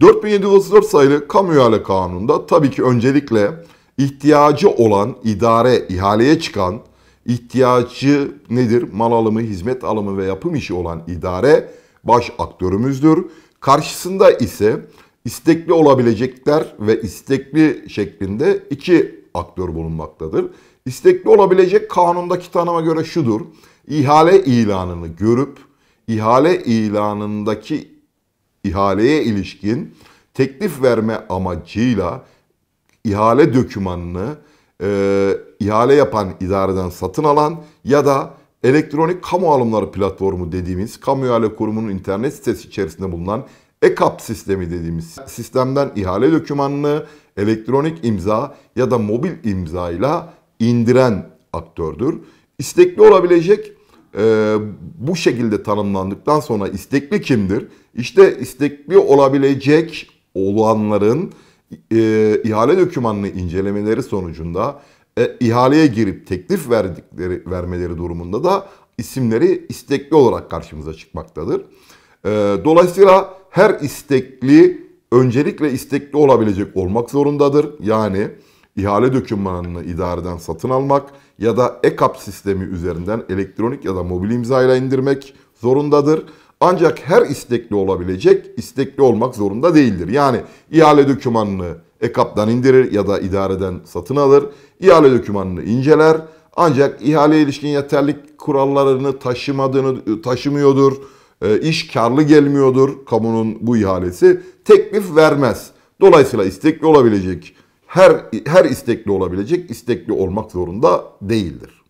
4734 sayılı kamu ihale kanununda tabii ki öncelikle ihtiyacı olan idare ihaleye çıkan ihtiyacı nedir? Mal alımı, hizmet alımı ve yapım işi olan idare baş aktörümüzdür. Karşısında ise istekli olabilecekler ve istekli şeklinde iki aktör bulunmaktadır. İstekli olabilecek kanundaki tanıma göre şudur. İhale ilanını görüp ihale ilanındaki ihaleye ilişkin teklif verme amacıyla ihale dökümanını e, ihale yapan idareden satın alan ya da elektronik kamu alımları platformu dediğimiz kamu ihale kurumunun internet sitesi içerisinde bulunan ECAP sistemi dediğimiz sistemden ihale dokümanını elektronik imza ya da mobil imzayla indiren aktördür. İstekli olabilecek e, bu şekilde tanımlandıktan sonra istekli kimdir? İşte istekli olabilecek olanların e, ihale dokümanını incelemeleri sonucunda e, ihaleye girip teklif verdikleri vermeleri durumunda da isimleri istekli olarak karşımıza çıkmaktadır. E, dolayısıyla her istekli öncelikle istekli olabilecek olmak zorundadır. Yani ihale dokümanını idareden satın almak ya da EKAP sistemi üzerinden elektronik ya da mobil imzayla indirmek zorundadır. Ancak her istekli olabilecek, istekli olmak zorunda değildir. Yani ihale dokümanını EKAP'tan indirir ya da idareden satın alır. İhale dokümanını inceler. Ancak ihale ilişkin yeterlik kurallarını taşımadığını taşımıyordur. E, iş karlı gelmiyordur kamunun bu ihalesi. Teklif vermez. Dolayısıyla istekli olabilecek her her istekli olabilecek istekli olmak zorunda değildir.